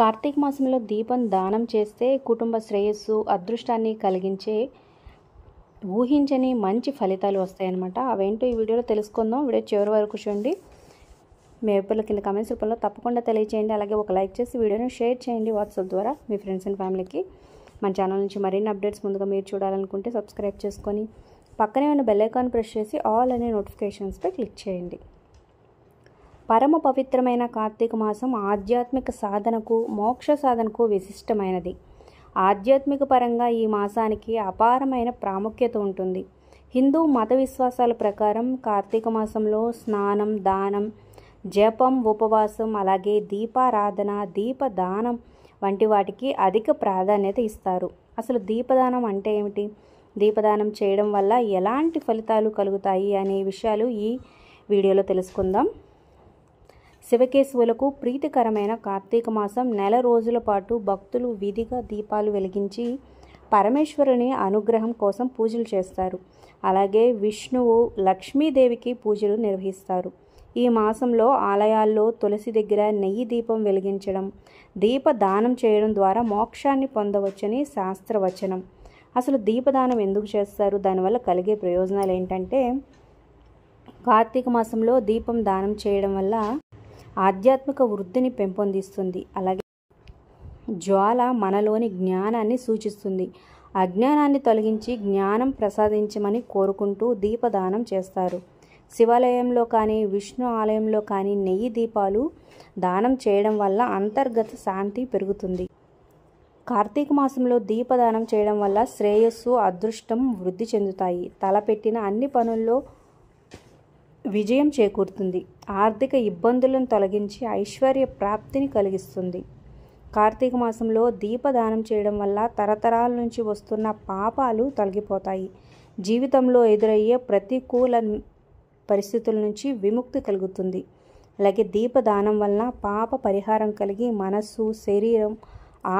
కార్తీక మాసంలో దీపం దానం చేస్తే కుటుంబ శ్రేయస్సు అదృష్టాన్ని కలిగించే ఊహించని మంచి ఫలితాలు వస్తాయన్నమాట అవేంటో ఈ వీడియోలో తెలుసుకుందాం వీడియో చివరి వరకు చూడండి మీ అభిప్రాయాలు కింద కమెంట్స్ రూపంలో తప్పకుండా తెలియచేయండి అలాగే ఒక లైక్ చేసి వీడియోను షేర్ చేయండి వాట్సాప్ ద్వారా మీ ఫ్రెండ్స్ అండ్ ఫ్యామిలీకి మన ఛానల్ నుంచి మరిన్ని అప్డేట్స్ ముందుగా మీరు చూడాలనుకుంటే సబ్స్క్రైబ్ చేసుకొని పక్కనే ఉన్న బెల్ ఐకాన్ ప్రెస్ చేసి ఆల్ అనే నోటిఫికేషన్స్పై క్లిక్ చేయండి పరమ పవిత్రమైన కార్తీక మాసం ఆధ్యాత్మిక సాధనకు మోక్ష సాధనకు విశిష్టమైనది ఆధ్యాత్మిక పరంగా ఈ మాసానికి అపారమైన ప్రాముఖ్యత ఉంటుంది హిందూ మత విశ్వాసాల ప్రకారం కార్తీక మాసంలో స్నానం దానం జపం ఉపవాసం అలాగే దీపారాధన దీపదానం వంటి వాటికి అధిక ప్రాధాన్యత ఇస్తారు అసలు దీపదానం అంటే ఏమిటి దీపదానం చేయడం వల్ల ఎలాంటి ఫలితాలు కలుగుతాయి అనే విషయాలు ఈ వీడియోలో తెలుసుకుందాం శివకేశవులకు ప్రీతికరమైన కార్తీక మాసం నెల రోజుల పాటు భక్తులు విధిగా దీపాలు వెలిగించి పరమేశ్వరుని అనుగ్రహం కోసం పూజలు చేస్తారు అలాగే విష్ణువు లక్ష్మీదేవికి పూజలు నిర్వహిస్తారు ఈ మాసంలో ఆలయాల్లో తులసి దగ్గర నెయ్యి దీపం వెలిగించడం దీప దానం చేయడం ద్వారా మోక్షాన్ని పొందవచ్చని శాస్త్రవచనం అసలు దీపదానం ఎందుకు చేస్తారు దానివల్ల కలిగే ప్రయోజనాలు ఏంటంటే కార్తీక మాసంలో దీపం దానం చేయడం వల్ల ఆధ్యాత్మిక వృద్ధిని పెంపొందిస్తుంది అలాగే జ్వాల మనలోని జ్ఞానాన్ని సూచిస్తుంది అజ్ఞానాన్ని తొలగించి జ్ఞానం ప్రసాదించమని కోరుకుంటూ దీపదానం చేస్తారు శివాలయంలో కానీ విష్ణు ఆలయంలో కానీ నెయ్యి దీపాలు దానం చేయడం వల్ల అంతర్గత శాంతి పెరుగుతుంది కార్తీక మాసంలో దీపదానం చేయడం వల్ల శ్రేయస్సు అదృష్టం వృద్ధి చెందుతాయి తలపెట్టిన అన్ని పనుల్లో విజయం చేకూరుతుంది ఆర్థిక ఇబ్బందులను తొలగించి ఐశ్వర్య ప్రాప్తిని కలిగిస్తుంది కార్తీక మాసంలో దీపదానం చేయడం వల్ల తరతరాల నుంచి వస్తున్న పాపాలు తొలగిపోతాయి జీవితంలో ఎదురయ్యే ప్రతికూల పరిస్థితుల నుంచి విముక్తి కలుగుతుంది అలాగే దీపదానం వలన పాప పరిహారం కలిగి మనస్సు శరీరం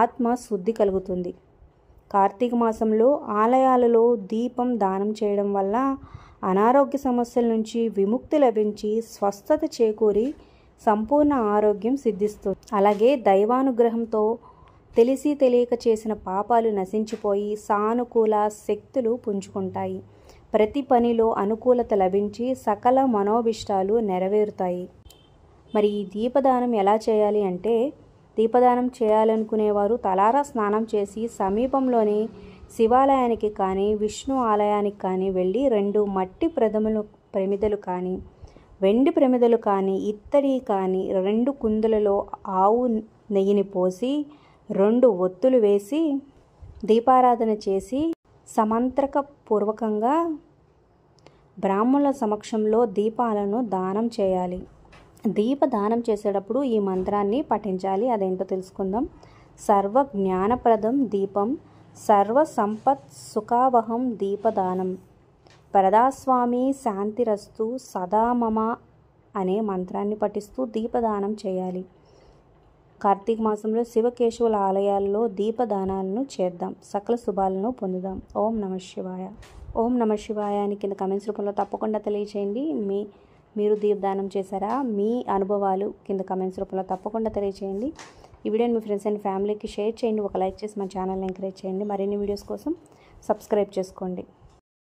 ఆత్మ శుద్ధి కలుగుతుంది కార్తీక మాసంలో ఆలయాలలో దీపం దానం చేయడం వల్ల అనారోగ్య సమస్యల నుంచి విముక్తి లభించి స్వస్థత చేకూరి సంపూర్ణ ఆరోగ్యం సిద్ధిస్తుంది అలాగే దైవానుగ్రహంతో తెలిసి తెలియక చేసిన పాపాలు నశించిపోయి సానుకూల శక్తులు పుంజుకుంటాయి ప్రతి పనిలో అనుకూలత లభించి సకల మనోభిష్టాలు నెరవేరుతాయి మరి ఈ దీపదానం ఎలా చేయాలి అంటే దీపదానం చేయాలనుకునేవారు తలారా స్నానం చేసి సమీపంలోని శివాలయానికి కానీ విష్ణు ఆలయానికి కానీ వెళ్ళి రెండు మట్టి ప్రథములు ప్రమిదలు కానీ వెండి ప్రమిదలు కానీ ఇత్తడి కానీ రెండు కుందులలో ఆవు నెయ్యిని పోసి రెండు ఒత్తులు వేసి దీపారాధన చేసి సమంత్రక పూర్వకంగా బ్రాహ్మణుల సమక్షంలో దీపాలను దానం చేయాలి దీప దానం చేసేటప్పుడు ఈ మంత్రాన్ని పఠించాలి అదేంటో తెలుసుకుందాం సర్వ జ్ఞానప్రదం దీపం సర్వసంపత్ సుఖావహం దీపదానం పరదాస్వామి శాంతిరస్తు సదా మమ అనే మంత్రాన్ని పఠిస్తూ దీపదానం చేయాలి కార్తీక మాసంలో శివకేశవుల ఆలయాల్లో దీపదానాలను చేద్దాం సకల శుభాలను పొందుదాం ఓం నమ శివాయ ఓం నమ శివాయ అని కింద కమెంట్స్ రూపంలో తప్పకుండా తెలియచేయండి మీ మీరు దీపదానం చేశారా మీ అనుభవాలు కింద కమెంట్స్ రూపంలో తప్పకుండా తెలియచేయండి ఈ వీడియోని మీ ఫ్రెండ్స్ అండ్ ఫ్యామిలీకి షేర్ చేయండి ఒక లైక్ చేసి మా ఛానల్ని ఎంకరేజ్ చేయండి మరిన్ని వీడియోస్ కోసం సబ్స్క్రైబ్ చేసుకోండి